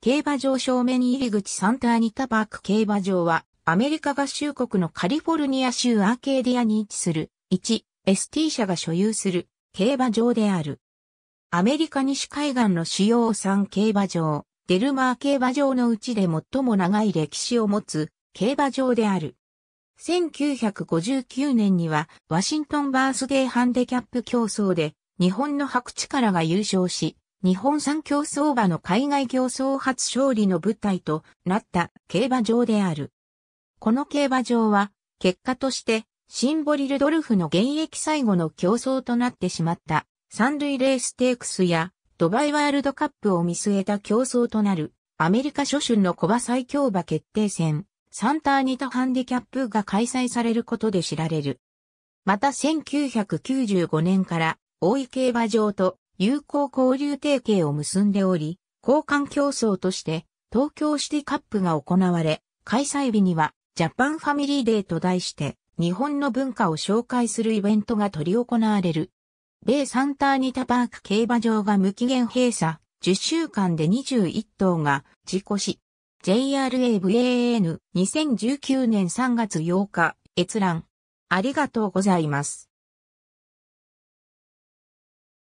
競馬場正面入り口サンタアニタパーク競馬場は、アメリカ合衆国のカリフォルニア州アーケーディアに位置する、1、ST 社が所有する競馬場である。アメリカ西海岸の主要産競馬場、デルマー競馬場のうちで最も長い歴史を持つ競馬場である。1959年にはワシントンバースデーハンデキャップ競争で日本の白らが優勝し、日本産競争馬の海外競争初勝利の舞台となった競馬場である。この競馬場は、結果として、シンボリルドルフの現役最後の競争となってしまった三塁レーステークスやドバイワールドカップを見据えた競争となるアメリカ初春の小馬最強馬決定戦サンターニタハンディキャップが開催されることで知られる。また1995年から大井競馬場と友好交流提携を結んでおり、交換競争として東京シティカップが行われ、開催日にはジャパンファミリーデーと題して日本の文化を紹介するイベントが取り行われる。米サンターニタパーク競馬場が無期限閉鎖、10週間で21頭が事故し、JRAVAN2019 年3月8日閲覧。ありがとうございます。